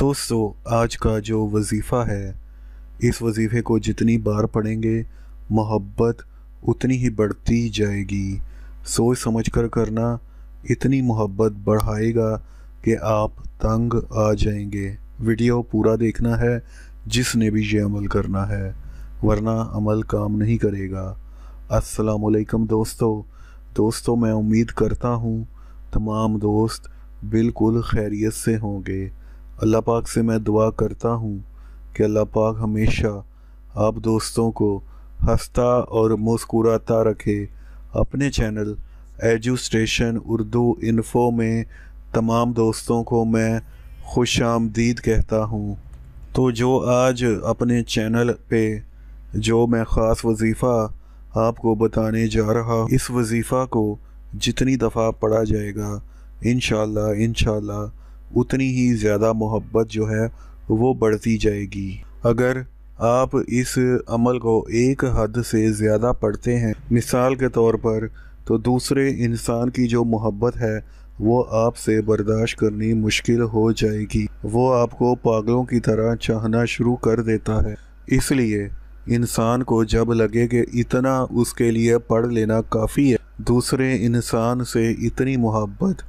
दोस्तों आज का जो वजीफ़ा है इस वजीफ़े को जितनी बार पढ़ेंगे मोहब्बत उतनी ही बढ़ती जाएगी सोच समझ कर करना इतनी मोहब्बत बढ़ाएगा कि आप तंग आ जाएंगे वीडियो पूरा देखना है जिसने भी ये अमल करना है वरना अमल काम नहीं करेगा अस्सलाम दोस्तों दोस्तों मैं उम्मीद करता हूँ तमाम दोस्त बिल्कुल खैरियत से होंगे अल्लाह पाक से मैं दुआ करता हूँ कि अल्लाह पाक हमेशा आप दोस्तों को हंसता और मुस्कुराता रखे अपने चैनल एजुस्टेशन उर्दू इन्फो में तमाम दोस्तों को मैं खुश आमदीद कहता हूँ तो जो आज अपने चैनल पे जो मैं ख़ास वजीफ़ा आपको बताने जा रहा इस वजीफ़ा को जितनी दफ़ा पढ़ा जाएगा इन शाला उतनी ही ज़्यादा मोहब्बत जो है वो बढ़ती जाएगी अगर आप इस अमल को एक हद से ज़्यादा पढ़ते हैं मिसाल के तौर पर तो दूसरे इंसान की जो मोहब्बत है वो आपसे बर्दाश्त करनी मुश्किल हो जाएगी वो आपको पागलों की तरह चाहना शुरू कर देता है इसलिए इंसान को जब लगे कि इतना उसके लिए पढ़ लेना काफ़ी है दूसरे इंसान से इतनी मोहब्बत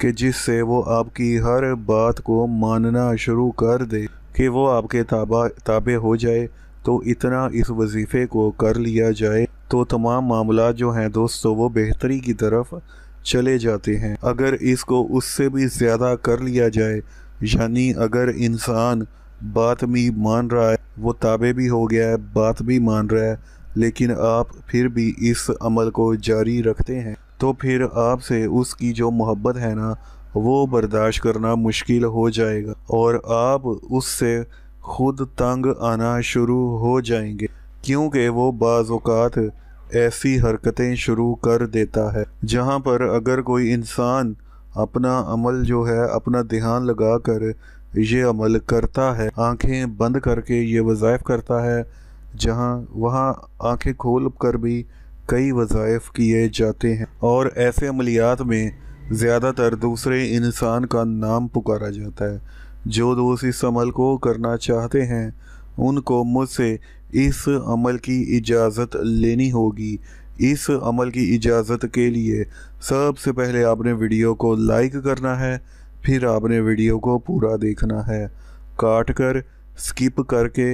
कि जिससे वो आपकी हर बात को मानना शुरू कर दे कि वो आपके ताबा ताबे हो जाए तो इतना इस वजीफ़े को कर लिया जाए तो तमाम मामला जो हैं दोस्तों वो बेहतरी की तरफ चले जाते हैं अगर इसको उससे भी ज़्यादा कर लिया जाए यानी अगर इंसान बात भी मान रहा है वो ताबे भी हो गया है बात भी मान रहा है लेकिन आप फिर भी इस अमल को जारी रखते हैं तो फिर आपसे उसकी जो मोहब्बत है ना वो बर्दाश्त करना मुश्किल हो जाएगा और आप उससे खुद तंग आना शुरू हो जाएंगे क्योंकि वो बाज़ात ऐसी हरकतें शुरू कर देता है जहाँ पर अगर कोई इंसान अपना अमल जो है अपना ध्यान लगा कर ये अमल करता है आंखें बंद करके ये वज़ायफ़ करता है जहाँ वहाँ आंखें खोल कर भी कई वज़ायफ़ किए जाते हैं और ऐसे अमलियात में ज़्यादातर दूसरे इंसान का नाम पुकारा जाता है जो दोस्त इस अमल को करना चाहते हैं उनको मुझसे इस अमल की इजाज़त लेनी होगी इस अमल की इजाज़त के लिए सबसे पहले आपने वीडियो को लाइक करना है फिर आपने वीडियो को पूरा देखना है काट कर स्किप करके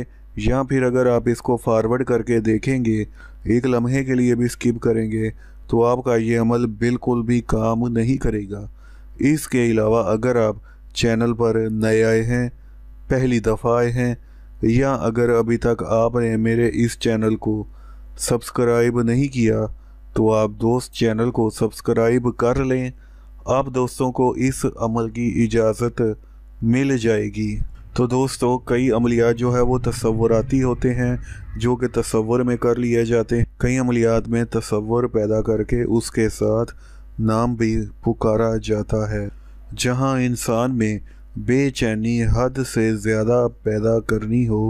या फिर अगर आप इसको फॉरवर्ड करके देखेंगे एक लम्हे के लिए भी स्किप करेंगे तो आपका ये अमल बिल्कुल भी काम नहीं करेगा इसके अलावा अगर आप चैनल पर नए आए हैं पहली दफ़ा आए हैं या अगर अभी तक आपने मेरे इस चैनल को सब्सक्राइब नहीं किया तो आप दोस्त चैनल को सब्सक्राइब कर लें आप दोस्तों को इस अमल की इजाज़त मिल जाएगी तो दोस्तों कई अमलियात जो है वो तस्वुराती होते हैं जो कि तस्वर में कर लिए जाते हैं कई अमलियात में तस्वर पैदा करके उसके साथ नाम भी पुकारा जाता है जहाँ इंसान में बेचैनी हद से ज़्यादा पैदा करनी हो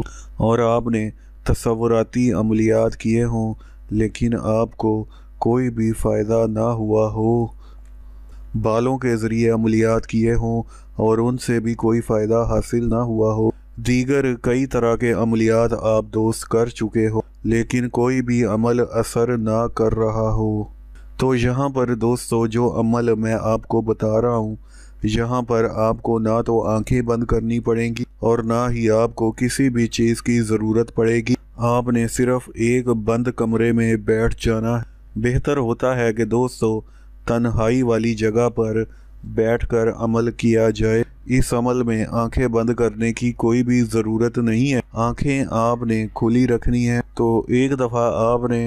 और आपने तस्वुराती अमलियात किए हों लेकिन आपको कोई भी फ़ायदा ना हुआ हो बालों के ज़रिए अमलियात किए हों और उनसे भी कोई फ़ायदा हासिल ना हुआ हो दीगर कई तरह के अमलियात आप दोस्त कर चुके हो लेकिन कोई भी अमल असर ना कर रहा हो तो यहाँ पर दोस्तों जो अमल मैं आपको बता रहा हूँ यहाँ पर आपको ना तो आंखें बंद करनी पड़ेंगी और ना ही आपको किसी भी चीज़ की ज़रूरत पड़ेगी आपने सिर्फ एक बंद कमरे में बैठ जाना बेहतर होता है कि दोस्तों तन्हाई वाली जगह पर बैठकर अमल किया जाए इस अमल में आंखें बंद करने की कोई भी ज़रूरत नहीं है आंखें आपने खुली रखनी है तो एक दफ़ा आपने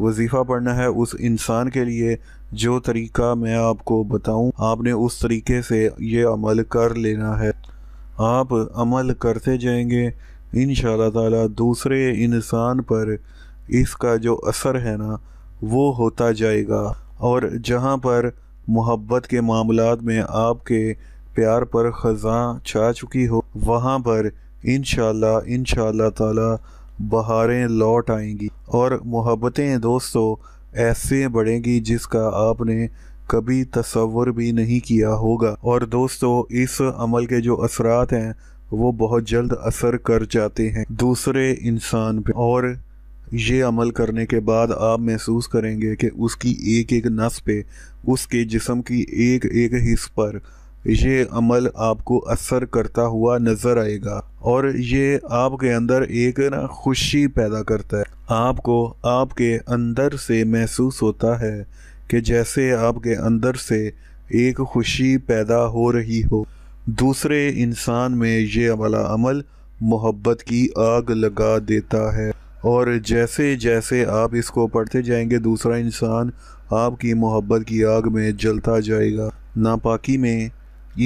वजीफ़ा पढ़ना है उस इंसान के लिए जो तरीका मैं आपको बताऊं आपने उस तरीके से ये अमल कर लेना है आप अमल करते जाएंगे इन ताला दूसरे इंसान पर इसका जो असर है ना वो होता जाएगा और जहाँ पर मोहब्बत के मामला में आपके प्यार पर ख़जा छा चुकी हो वहाँ पर इन इन ताला बहारें लौट आएंगी और मोहब्बतें दोस्तों ऐसे बढ़ेंगी जिसका आपने कभी तस्वुर भी नहीं किया होगा और दोस्तों इस अमल के जो असरात हैं वो बहुत जल्द असर कर जाते हैं दूसरे इंसान पे और ये अमल करने के बाद आप महसूस करेंगे कि उसकी एक एक नस पे उसके जिसम की एक एक हिस्स पर ये अमल आपको असर करता हुआ नज़र आएगा और ये आपके अंदर एक ना खुशी पैदा करता है आपको आपके अंदर से महसूस होता है कि जैसे आपके अंदर से एक खुशी पैदा हो रही हो दूसरे इंसान में ये वाला अमल मोहब्बत की आग लगा देता है और जैसे जैसे आप इसको पढ़ते जाएंगे दूसरा इंसान आपकी मोहब्बत की आग में जलता जाएगा नापाकी में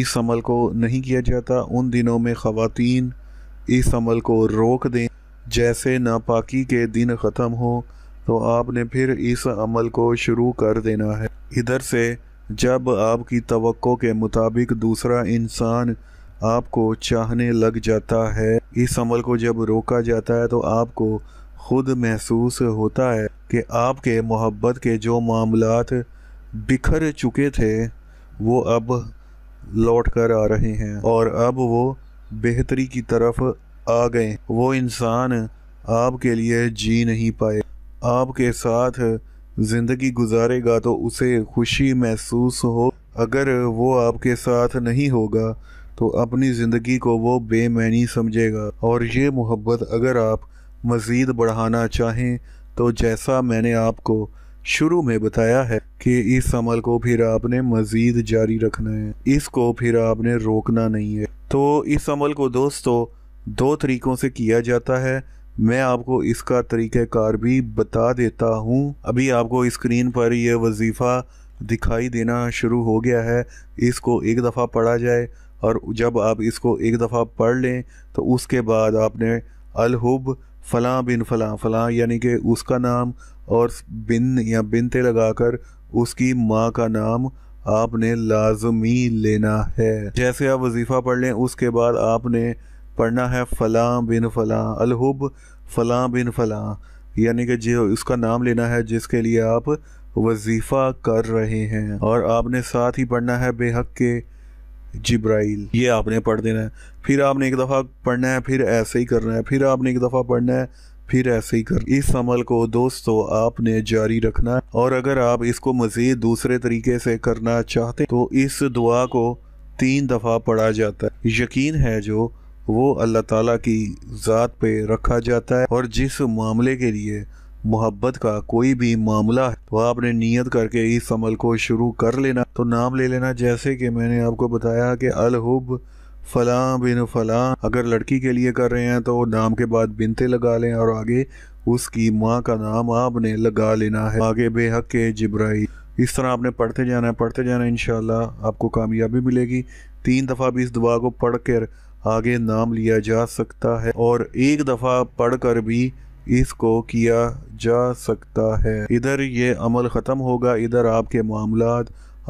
इस अमल को नहीं किया जाता उन दिनों में ख़वान इस अमल को रोक दें जैसे नापाकी के दिन ख़त्म हो तो आपने फिर इस अमल को शुरू कर देना है इधर से जब आपकी तो के मुताबिक दूसरा इंसान आपको चाहने लग जाता है इस अमल को जब रोका जाता है तो आपको खुद महसूस होता है कि आपके मोहब्बत के जो मामलात बिखर चुके थे वो अब लौट कर आ रहे हैं और अब वो बेहतरी की तरफ आ गए वो इंसान आपके लिए जी नहीं पाए आपके साथ ज़िंदगी गुजारेगा तो उसे खुशी महसूस हो अगर वो आपके साथ नहीं होगा तो अपनी ज़िंदगी को वो बेमैनी समझेगा और ये मोहब्बत अगर आप मज़ीद बढ़ाना चाहें तो जैसा मैंने आपको शुरू में बताया है कि इस अमल को फिर आपने मज़ीद जारी रखना है इसको फिर आपने रोकना नहीं है तो इस अमल को दोस्तों दो तरीक़ों से किया जाता है मैं आपको इसका तरीक़ार भी बता देता हूँ अभी आपको स्क्रीन पर यह वजीफ़ा दिखाई देना शुरू हो गया है इसको एक दफ़ा पढ़ा जाए और जब आप इसको एक दफ़ा पढ़ लें तो उसके बाद आपने अलहुब फ़लाँ बिन फ़लाँ फ़लाँ यानी कि उसका नाम और बिन या बिनते लगाकर उसकी माँ का नाम आपने लाजमी लेना है जैसे आप वजीफ़ा पढ़ लें उसके बाद आपने पढ़ना है फ़लाँ बिन फ़लाँ अलहुब फ़लाँ बिन फ़लाँ यानी कि जो उसका नाम लेना है जिसके लिए आप वजीफ़ा कर रहे हैं और आपने साथ ही पढ़ना है बेहक के जिब्राइल ये आपने पढ़ देना है फिर आपने एक दफ़ा पढ़ना है फिर ऐसे ही करना है फिर आपने एक दफ़ा पढ़ना है फिर ऐसे ही कर इस अमल को दोस्तों आपने जारी रखना है और अगर आप इसको मज़ीद दूसरे तरीके से करना चाहते तो इस दुआ को तीन दफ़ा पढ़ा जाता है यकीन है जो वो अल्लाह ताला की ज़ात पे रखा जाता है और जिस मामले के लिए मोहब्बत का कोई भी मामला है तो आपने नियत करके इस अमल को शुरू कर लेना तो नाम ले लेना जैसे कि मैंने आपको बताया कि अलहुब फलां बिन फ़लाँ अगर लड़की के लिए कर रहे हैं तो नाम के बाद बिनते लगा लें और आगे उसकी माँ का नाम आपने लगा लेना है आगे बेहक के जिब्राई इस तरह आपने पढ़ते जाना है पढ़ते जाना है इन आपको कामयाबी मिलेगी तीन दफ़ा भी इस दुआ को पढ़ कर आगे नाम लिया जा सकता है और एक दफ़ा पढ़ कर भी इसको किया जा सकता है इधर ये अमल ख़त्म होगा इधर आपके मामला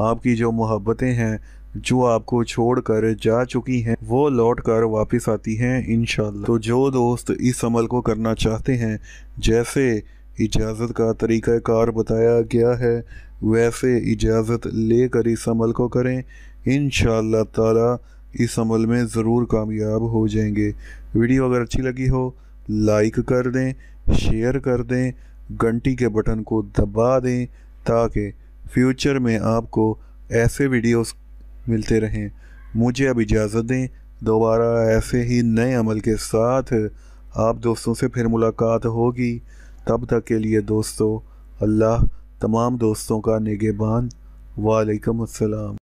आपकी जो मोहब्बतें हैं जो आपको छोड़ कर जा चुकी हैं वो लौट कर वापस आती हैं इन तो जो दोस्त इस अमल को करना चाहते हैं जैसे इजाज़त का तरीक़ाकार बताया गया है वैसे इजाज़त लेकर इस अमल को करें इन ताला इस अमल में ज़रूर कामयाब हो जाएंगे वीडियो अगर अच्छी लगी हो लाइक कर दें शेयर कर दें घंटी के बटन को दबा दें ताकि फ्यूचर में आपको ऐसे वीडियोस मिलते रहें मुझे अब इजाज़त दें दोबारा ऐसे ही नए अमल के साथ आप दोस्तों से फिर मुलाकात होगी तब तक के लिए दोस्तों अल्लाह तमाम दोस्तों का निगेबान वालेकुम अस्सलाम